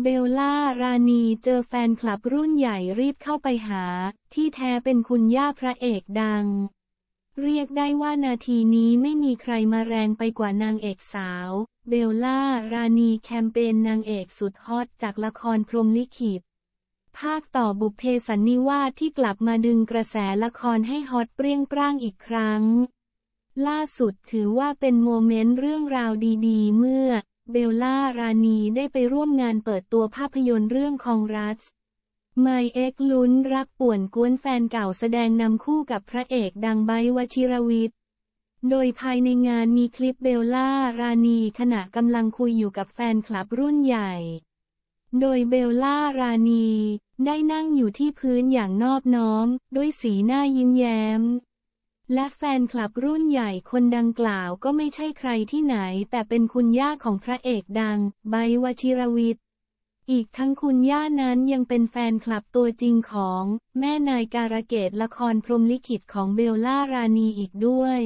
เบลล่า ราณีเจอแฟนคลับรุ่นใหญ่รีบเข้าไปหา ที่แท้เป็นคุณย่าพระเอกดัง เรียกได้ว่านาทีนี้ไม่มีใครมาแรงไปกว่านางเอกสาว เบลล่า ราณีแคมเปญนางเอกสุดฮอต จากละครพรมลิขิตภาคต่อบุพเพสันนิวาสที่กลับมาดึงกระแสละครให้ฮอตเปรี้ยงปร้างอีกครั้ง ล่าสุดถือว่าเป็นโมเมนต์เรื่องราวดีๆเมื่อเบลล่า รานีได้ไปร่วมงานเปิดตัวภาพยนตร์เรื่อง คองรัสไมเอ็กลุ้นรักป่วนกวนแฟนเก่าแสดงนำคู่กับพระเอกดังไบวชิรวิทย์ โดยภายในงานมีคลิปเบลล่า รานีขณะกำลังคุยอยู่กับแฟนคลับรุ่นใหญ่ โดยเบลล่า รานีได้นั่งอยู่ที่พื้นอย่างนอบน้อมด้วยสีหน้ายิ้มแย้มและแฟนคลับรุ่นใหญ่คนดังกล่าวก็ไม่ใช่ใครที่ไหน แต่เป็นคุณย่าของพระเอกดังไบวชิรวิทย์ อีกทั้งคุณย่านั้นยังเป็นแฟนคลับตัวจริงของ แม่นายการะเกดละครพรมลิขิตของเบลล่าราณีอีกด้วย